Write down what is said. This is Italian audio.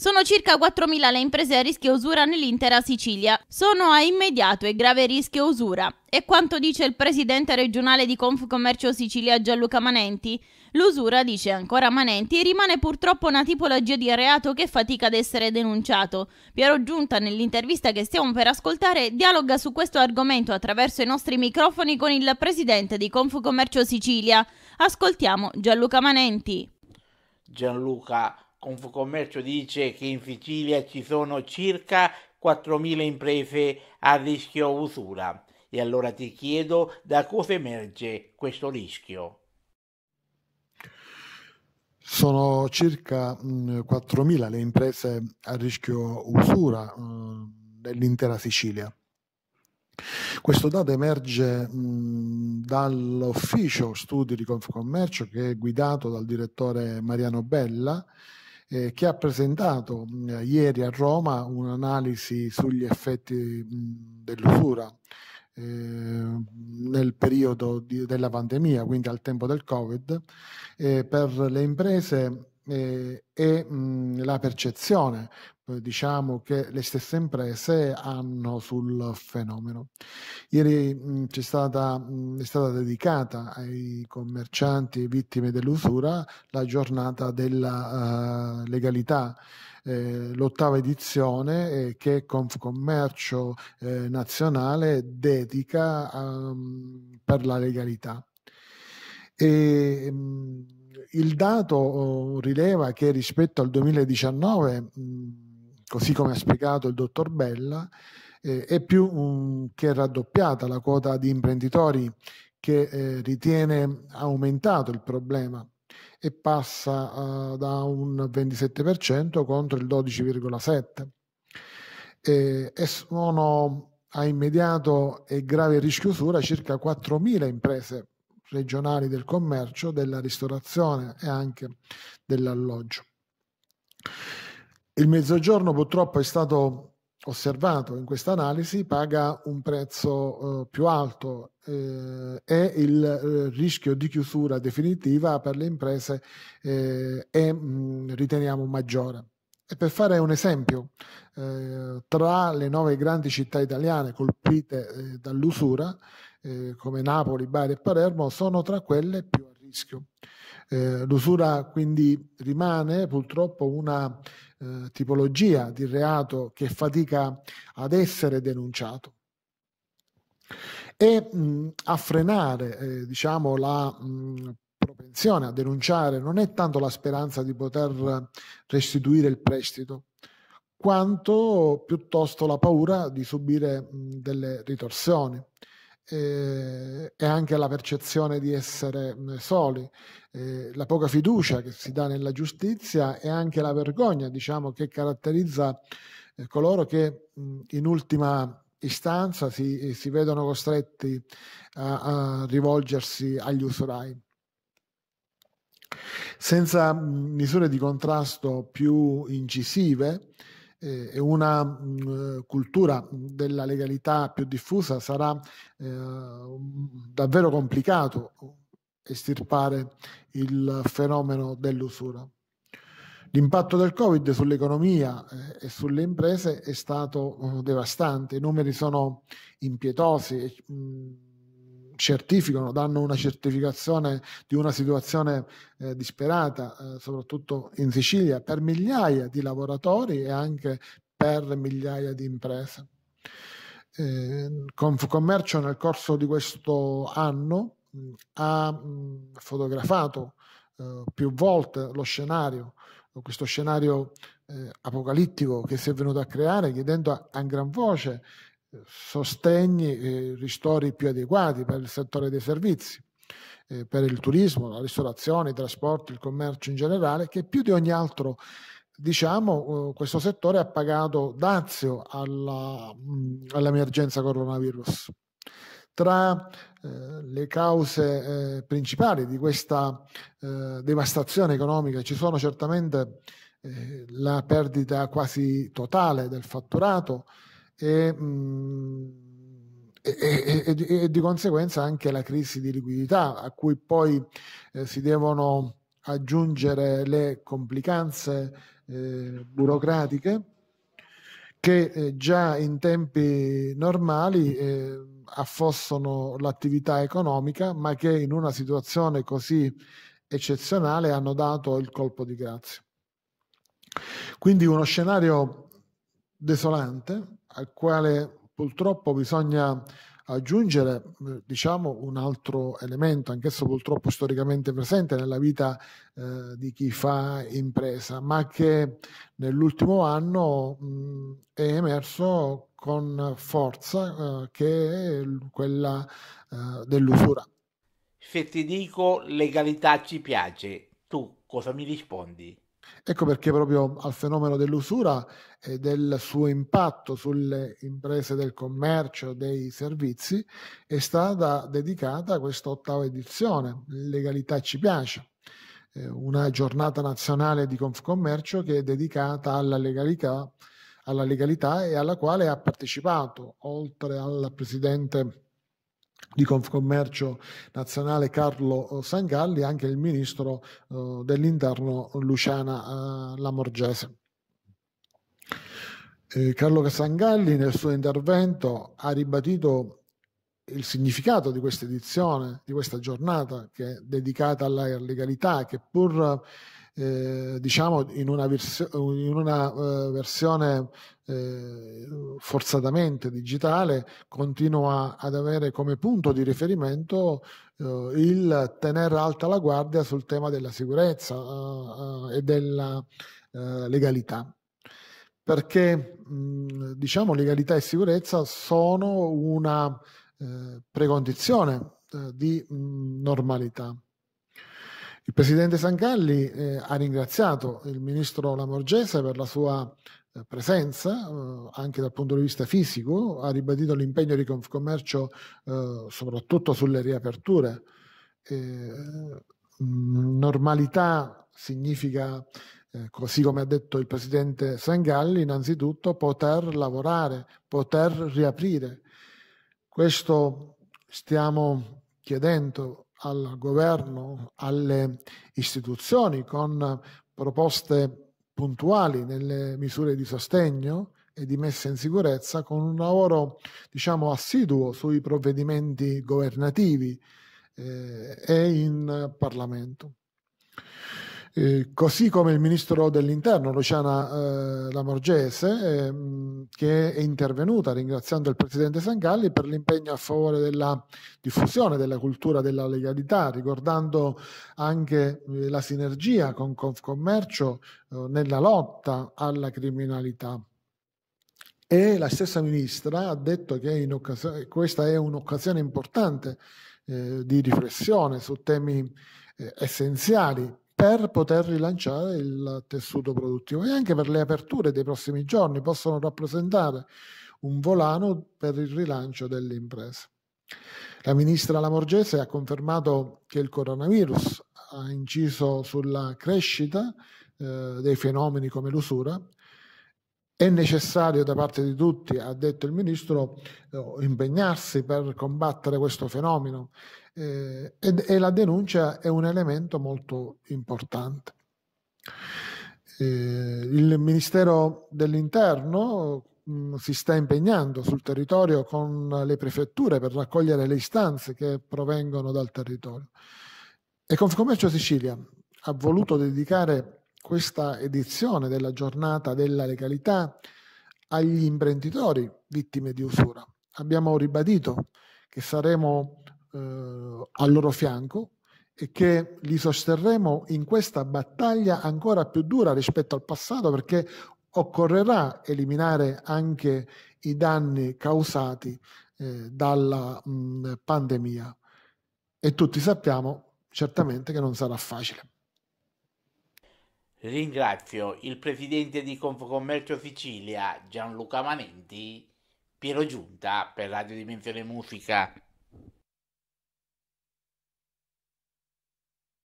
Sono circa 4.000 le imprese a rischio usura nell'intera Sicilia. Sono a immediato e grave rischio usura. E quanto dice il presidente regionale di Confcommercio Sicilia Gianluca Manenti. L'usura, dice ancora Manenti, rimane purtroppo una tipologia di reato che fatica ad essere denunciato. Piero Giunta, nell'intervista che stiamo per ascoltare, dialoga su questo argomento attraverso i nostri microfoni con il presidente di Confcommercio Sicilia. Ascoltiamo Gianluca Manenti. Gianluca Confcommercio dice che in Sicilia ci sono circa 4.000 imprese a rischio usura. E allora ti chiedo da cosa emerge questo rischio. Sono circa 4.000 mm, le imprese a rischio usura nell'intera mm, Sicilia. Questo dato emerge mh, mm, dall'ufficio studi di Confcommercio che è guidato dal direttore Mariano Bella eh, che ha presentato mh, mm, ieri a Roma un'analisi sugli effetti mm, dell'usura eh, nel periodo di, della pandemia, quindi al tempo del Covid, eh, per le imprese eh, e mh, mm, la percezione eh, diciamo che le stesse imprese hanno sul fenomeno. Ieri mh, mm, è, stata, mh, mm, è stata dedicata ai commercianti vittime dell'usura la giornata della uh, legalità. Eh, l'ottava edizione eh, che Confcommercio eh, nazionale dedica um, per la legalità. E, mh, mm, il dato oh, rileva che rispetto al 2019 così come ha spiegato il dottor Bella, eh, è più um, che raddoppiata la quota di imprenditori che eh, ritiene aumentato il problema e passa uh, da un 27% contro il 12,7%. Eh, e sono a immediato e grave rischio usura circa 4.000 imprese regionali del commercio, della ristorazione e anche dell'alloggio. Il mezzogiorno purtroppo è stato osservato in questa analisi, paga un prezzo eh, più alto eh, e il eh, rischio di chiusura definitiva per le imprese eh, è, mh, riteniamo, maggiore. E per fare un esempio, eh, tra le nove grandi città italiane colpite eh, dall'usura, come Napoli, Bari e Palermo, sono tra quelle più a rischio. Eh, l'usura quindi rimane purtroppo una eh, tipologia di reato che fatica ad essere denunciato e mh, a frenare eh, diciamo, la mh, propensione a denunciare non è tanto la speranza di poter restituire il prestito quanto piuttosto la paura di subire mh, delle ritorsioni e eh, anche la percezione di essere soli, eh, la poca fiducia che si dà nella giustizia e anche la vergogna, diciamo, che caratterizza eh, coloro che mh, in ultima istanza si, eh, si vedono costretti a, a, rivolgersi agli usurai. Senza misure di contrasto più incisive, e eh, una mh, mm, eh, cultura della legalità più diffusa sarà eh, davvero complicato estirpare il fenomeno dell'usura. L'impatto del Covid sull'economia e sulle imprese è stato devastante, i numeri sono impietosi. Mh, mm, certificano, danno una certificazione di una situazione eh, disperata, eh, soprattutto in Sicilia, per migliaia di lavoratori e anche per migliaia di imprese. Eh, Confcommercio nel corso di questo anno mh, mm, ha mh, mm, fotografato eh, più volte lo scenario, questo scenario eh, apocalittico che si è venuto a creare, chiedendo a, a gran voce sostegni e ristori più adeguati per il settore dei servizi, eh, per il turismo, la ristorazione, i trasporti, il commercio in generale, che più di ogni altro diciamo, eh, questo settore ha pagato dazio mm, all'emergenza coronavirus. Tra eh, le cause eh, principali di questa eh, devastazione economica ci sono certamente la perdita quasi totale del fatturato, Mm, e, e, e, e, di conseguenza anche la crisi di liquidità a cui poi eh, si devono aggiungere le complicanze eh, burocratiche che eh, già in tempi normali eh, affossano l'attività economica, ma che in una situazione così eccezionale hanno dato il colpo di grazia. Quindi uno scenario desolante al quale purtroppo bisogna aggiungere eh, diciamo, un altro elemento, anch'esso purtroppo storicamente presente nella vita eh, di chi fa impresa, ma che nell'ultimo anno mh, è emerso con forza, eh, che è quella eh, dell'usura. Se ti dico legalità ci piace, tu cosa mi rispondi? Ecco perché proprio al fenomeno dell'usura e del suo impatto sulle imprese del commercio, dei servizi, è stata dedicata questa ottava edizione, Legalità ci piace, eh, una giornata nazionale di Confcommercio che è dedicata alla legalità, alla legalità e alla quale ha partecipato, oltre al presidente di Confcommercio nazionale Carlo eh, Sangalli e anche il ministro eh, dell'interno Luciana eh, Lamorgese. Carlo Sangalli nel suo intervento ha ribadito il significato di questa edizione, di questa giornata che è dedicata alla legalità, che pur eh, diciamo in una, versio- in una uh, versione eh, forzatamente digitale continua ad avere come punto di riferimento eh, il tenere alta la guardia sul tema della sicurezza uh, uh, e della legalità perché mh, diciamo legalità e sicurezza sono una precondizione di mh, normalità il presidente Sangalli eh, ha ringraziato il ministro Lamorgese per la sua eh, presenza, eh, anche dal punto di vista fisico, ha ribadito l'impegno di Confcommercio eh, soprattutto sulle riaperture. Mm, normalità significa, così come ha detto il presidente Sangalli, innanzitutto poter lavorare, poter riaprire. Questo stiamo chiedendo al governo, alle istituzioni con proposte puntuali nelle misure di sostegno e di messa in sicurezza, con un lavoro diciamo, assiduo sui provvedimenti governativi eh, e in Parlamento. Eh, così come il ministro dell'interno Luciana eh, Lamorgese, ehm, che è intervenuta ringraziando il presidente Sangalli per l'impegno a favore della diffusione della cultura della legalità, ricordando anche eh, la sinergia con Confcommercio eh, nella lotta alla criminalità. E la stessa ministra ha detto che questa è un'occasione importante eh, di riflessione su temi essenziali per poter rilanciare il tessuto produttivo e anche per le aperture dei prossimi giorni possono rappresentare un volano per il rilancio delle imprese. La ministra Lamorgese ha confermato che il coronavirus ha inciso sulla crescita eh, dei fenomeni come l'usura è necessario da parte di tutti, ha detto il Ministro, eh, impegnarsi per combattere questo fenomeno eh, e, e, la denuncia è un elemento molto importante. Eh, il Ministero dell'Interno mh, mm, si sta impegnando sul territorio con le prefetture per raccogliere le istanze che provengono dal territorio. E Confcommercio Sicilia ha voluto dedicare questa edizione della giornata della legalità agli imprenditori vittime di usura. Abbiamo ribadito che saremo eh, al loro fianco e che li sosterremo in questa battaglia ancora più dura rispetto al passato perché occorrerà eliminare anche i danni causati eh, dalla mh, pandemia. E tutti sappiamo certamente che non sarà facile. Ringrazio il presidente di Confcommercio Sicilia Gianluca Manenti, Piero Giunta per Radio Dimensione Musica.